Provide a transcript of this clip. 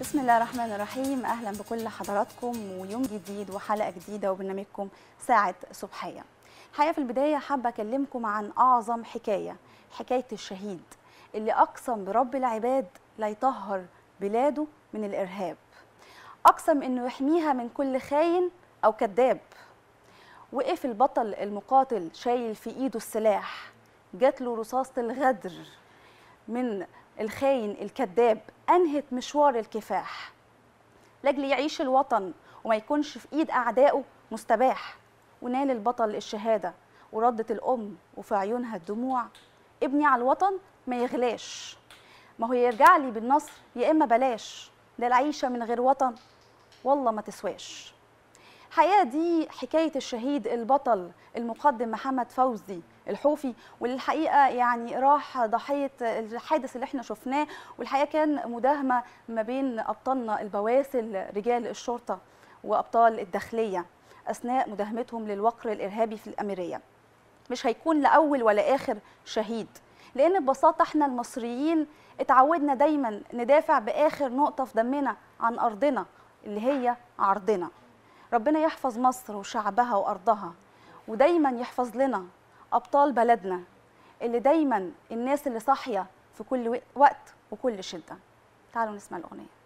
بسم الله الرحمن الرحيم اهلا بكل حضراتكم ويوم جديد وحلقه جديده وبرنامجكم ساعه صبحيه الحقيقه في البدايه حابه اكلمكم عن اعظم حكايه حكايه الشهيد اللي اقسم برب العباد ليطهر بلاده من الارهاب اقسم انه يحميها من كل خاين او كذاب وقف البطل المقاتل شايل في ايده السلاح جات له رصاصه الغدر من الخاين الكذاب أنهت مشوار الكفاح لأجل يعيش الوطن وما يكونش في إيد أعدائه مستباح ونال البطل الشهادة وردت الأم وفي عيونها الدموع ابني على الوطن ما يغلاش ما هو يرجع لي بالنصر يا إما بلاش ده العيشة من غير وطن والله ما تسواش حياة دي حكاية الشهيد البطل المقدم محمد فوزي الحوفي والحقيقة يعني راح ضحية الحادث اللي احنا شفناه والحقيقة كان مداهمة ما بين أبطالنا البواسل رجال الشرطة وأبطال الداخلية أثناء مداهمتهم للوقر الإرهابي في الأميرية مش هيكون لأول ولا آخر شهيد لأن ببساطة احنا المصريين اتعودنا دايما ندافع بآخر نقطة في دمنا عن أرضنا اللي هي عرضنا ربنا يحفظ مصر وشعبها وأرضها ودايما يحفظ لنا أبطال بلدنا اللي دايما الناس اللي صاحية في كل وقت وكل شدة تعالوا نسمع الأغنية